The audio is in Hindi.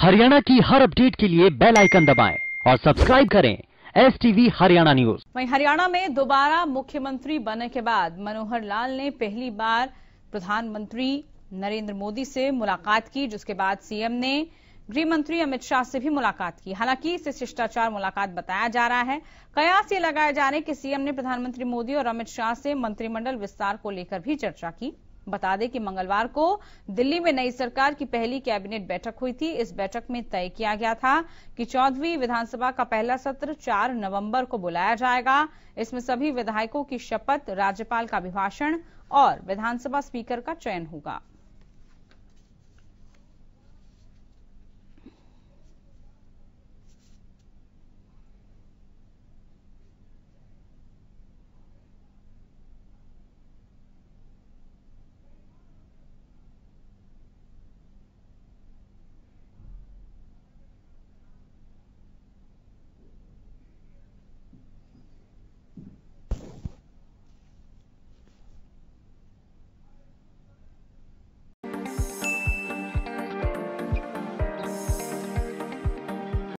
हरियाणा की हर अपडेट के लिए बेल आइकन दबाएं और सब्सक्राइब करें एस टीवी हरियाणा न्यूज वहीं हरियाणा में दोबारा मुख्यमंत्री बनने के बाद मनोहर लाल ने पहली बार प्रधानमंत्री नरेंद्र मोदी से मुलाकात की जिसके बाद सीएम ने गृह मंत्री अमित शाह से भी मुलाकात की हालांकि इसे शिष्टाचार मुलाकात बताया जा रहा है कयास ये लगाए जा रहे हैं कि सीएम ने प्रधानमंत्री मोदी और अमित शाह से मंत्रिमंडल विस्तार को लेकर भी चर्चा की बता दें कि मंगलवार को दिल्ली में नई सरकार की पहली कैबिनेट बैठक हुई थी इस बैठक में तय किया गया था कि चौदहवीं विधानसभा का पहला सत्र 4 नवंबर को बुलाया जाएगा इसमें सभी विधायकों की शपथ राज्यपाल का अभिभाषण और विधानसभा स्पीकर का चयन होगा